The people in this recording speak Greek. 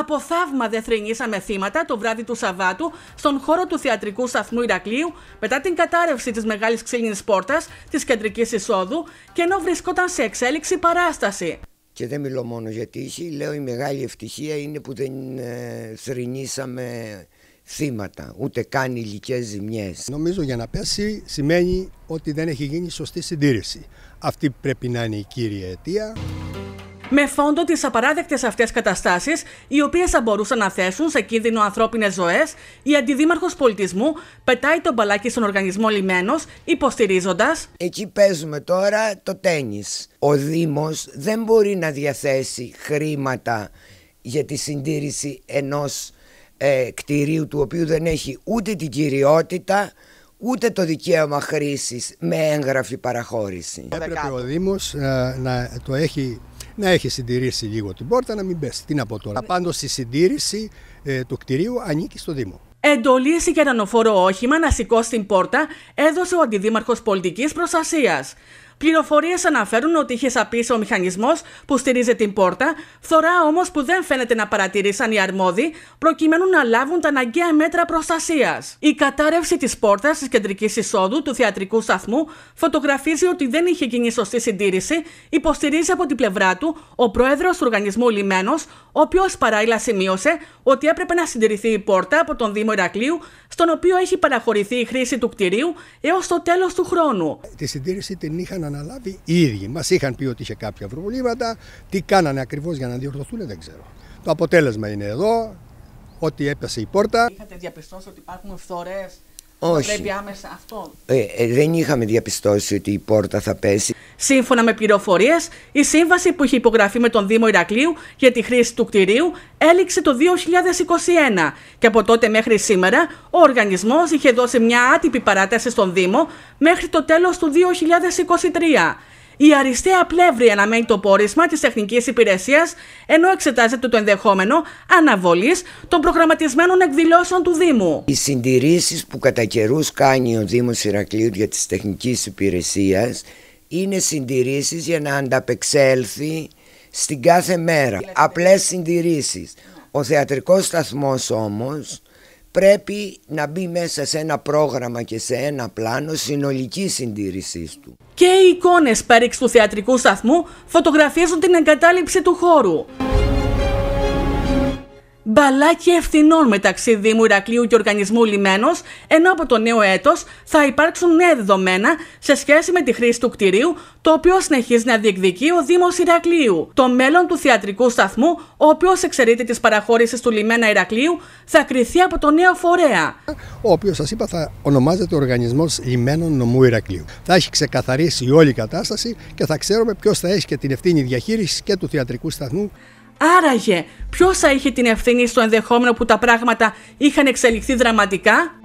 Από θαύμα δεν θρυνήσαμε θύματα το βράδυ του Σαββάτου στον χώρο του θεατρικού σταθμού Ηρακλείου μετά την κατάρρευση της μεγάλης ξύλινης πόρτας της κεντρικής εισόδου και ενώ βρισκόταν σε εξέλιξη παράσταση. Και δεν μιλώ μόνο για τύχη, λέω η μεγάλη ευτυχία είναι που δεν ε, θρυνήσαμε θύματα, ούτε καν υλικές ζημιές. Νομίζω για να πέσει σημαίνει ότι δεν έχει γίνει σωστή συντήρηση. Αυτή πρέπει να είναι η κύρια αιτία με φόντο τις απαράδεκτες αυτές καταστάσεις, οι οποίες θα μπορούσαν να θέσουν σε κίνδυνο ανθρώπινες ζωές, η Αντιδήμαρχος Πολιτισμού πετάει τον μπαλάκι στον οργανισμό λιμένος, υποστηρίζοντας. Εκεί παίζουμε τώρα το τέννη. Ο Δήμος δεν μπορεί να διαθέσει χρήματα για τη συντήρηση ενός ε, κτηρίου του οποίου δεν έχει ούτε την κυριότητα ούτε το δικαίωμα χρήσης με έγγραφη παραχώρηση. Έπρεπε ο Δήμος ε, να το έχει να έχει συντηρήσει λίγο την πόρτα, να μην πέσει. Τι να πω τώρα. Ε. Πάντως η συντήρηση ε, του κτηρίου ανήκει στο Δήμο. Εντολής για νοφόρο όχημα να σηκώσει την πόρτα έδωσε ο Αντιδήμαρχος Πολιτικής προστασίας. Πληροφορίες αναφέρουν ότι είχες σαπίσει ο μηχανισμός που στηρίζει την πόρτα, φθορά όμως που δεν φαίνεται να παρατηρήσαν οι αρμόδιοι, προκειμένου να λάβουν τα αναγκαία μέτρα προστασίας. Η κατάρρευση της πόρτας της κεντρικής εισόδου του θεατρικού σταθμού φωτογραφίζει ότι δεν είχε γίνει σωστή συντήρηση, υποστηρίζει από την πλευρά του ο πρόεδρος του οργανισμού Λιμένος, ο οποίος παράλληλα σημείωσε ότι έπρεπε να συντηρηθεί η πόρτα από τον Δήμο Ηρακλείου, στον οποίο έχει παραχωρηθεί η χρήση του κτηρίου έως το τέλος του χρόνου. Τη συντήρηση την είχαν αναλάβει οι ίδιοι. Μας είχαν πει ότι είχε κάποια προβλήματα. Τι κάνανε ακριβώς για να διορθωθούν δεν ξέρω. Το αποτέλεσμα είναι εδώ, ότι έπεσε η πόρτα. Είχατε διαπιστώσει ότι υπάρχουν φθορές όχι. Πρέπει άμεσα αυτό. Ε, ε, δεν είχαμε διαπιστώσει ότι η πόρτα θα πέσει. Σύμφωνα με πληροφορίες, η σύμβαση που είχε υπογραφεί με τον Δήμο Ηρακλείου για τη χρήση του κτηρίου έληξε το 2021 και από τότε μέχρι σήμερα ο οργανισμός είχε δώσει μια άτυπη παράταση στον Δήμο μέχρι το τέλος του 2023 η αριστεία πλεύρη αναμένει το πόρισμα της τεχνικής υπηρεσίας, ενώ εξετάζεται το ενδεχόμενο αναβολής των προγραμματισμένων εκδηλώσεων του Δήμου. Οι συντηρήσεις που κατά καιρούς κάνει ο Δήμος Ηρακλείου για τη τεχνικής υπηρεσίας είναι συντηρήσεις για να ανταπεξέλθει στην κάθε μέρα. Απλές συντηρήσεις. Ο θεατρικός σταθμός όμως πρέπει να μπει μέσα σε ένα πρόγραμμα και σε ένα πλάνο συνολική συντήρησή του. Και οι εικόνες πέριξ του θεατρικού σταθμού φωτογραφίζουν την εγκατάλειψη του χώρου. Μπαλάκι ευθυνών μεταξύ Δήμου Ηρακλείου και Οργανισμού Λιμένος, ενώ από το νέο έτος θα υπάρξουν νέα δεδομένα σε σχέση με τη χρήση του κτηρίου, το οποίο συνεχίζει να διεκδικεί ο Δήμος Ηρακλείου. Το μέλλον του θεατρικού σταθμού, ο οποίος εξαιρείται της παραχώρησης του Λιμένα Ηρακλείου, θα κρυθεί από το νέο φορέα. Ο οποίος, σας είπα, θα ονομάζεται Οργανισμός Λιμένων Νομού Ηρακλείου. Θα έχει ξεκαθαρίσει όλη η κατάσταση και θα ξέρουμε ποιος θα έχει και την ευθύνη διαχείρισης και του θεατρικού σταθμού. Άραγε, ποιος θα είχε την ευθύνη στο ενδεχόμενο που τα πράγματα είχαν εξελιχθεί δραματικά.